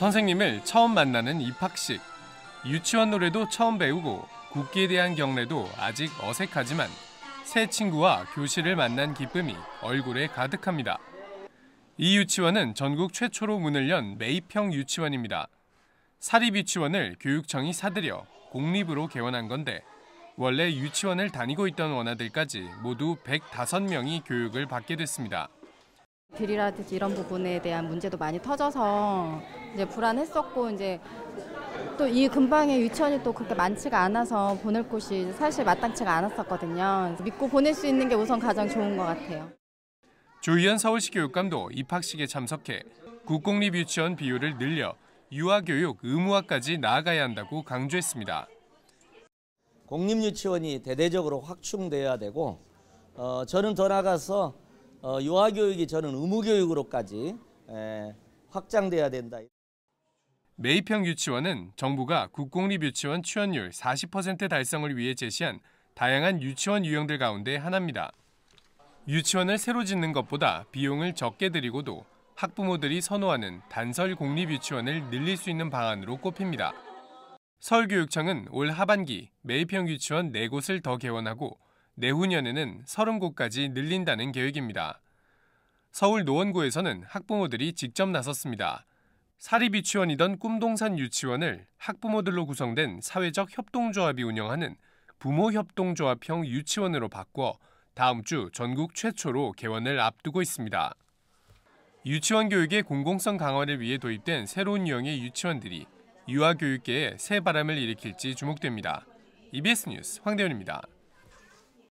선생님을 처음 만나는 입학식, 유치원 노래도 처음 배우고 국기에 대한 경례도 아직 어색하지만 새 친구와 교실을 만난 기쁨이 얼굴에 가득합니다. 이 유치원은 전국 최초로 문을 연 매입형 유치원입니다. 사립 유치원을 교육청이 사들여 공립으로 개원한 건데 원래 유치원을 다니고 있던 원아들까지 모두 105명이 교육을 받게 됐습니다. 비리라든지 이런 부분에 대한 문제도 많이 터져서 이제 불안했었고 이제 또이 근방에 유치원이 또 그렇게 많지가 않아서 보낼 곳이 사실 마땅치가 않았었거든요. 믿고 보낼 수 있는 게 우선 가장 좋은 것 같아요. 조희연 서울시 교육감도 입학식에 참석해 국공립 유치원 비율을 늘려 유아교육 의무화까지 나아가야 한다고 강조했습니다. 공립 유치원이 대대적으로 확충돼야 되고 어, 저는 더 나가서 어, 유아교육이 저는 의무교육으로까지 에, 예, 확장돼야 된다. 매입형 유치원은 정부가 국공립 유치원 취원율 40% 달성을 위해 제시한 다양한 유치원 유형들 가운데 하나입니다. 유치원을 새로 짓는 것보다 비용을 적게 들이고도 학부모들이 선호하는 단설 공립 유치원을 늘릴 수 있는 방안으로 꼽힙니다. 서울교육청은 올 하반기 매입형 유치원 4곳을 더 개원하고 내후년에는 30곳까지 늘린다는 계획입니다. 서울 노원구에서는 학부모들이 직접 나섰습니다. 사립유치원이던 꿈동산 유치원을 학부모들로 구성된 사회적 협동조합이 운영하는 부모협동조합형 유치원으로 바꿔 다음 주 전국 최초로 개원을 앞두고 있습니다. 유치원 교육의 공공성 강화를 위해 도입된 새로운 유형의 유치원들이 유아교육계에 새 바람을 일으킬지 주목됩니다. EBS 뉴스 황대현입니다.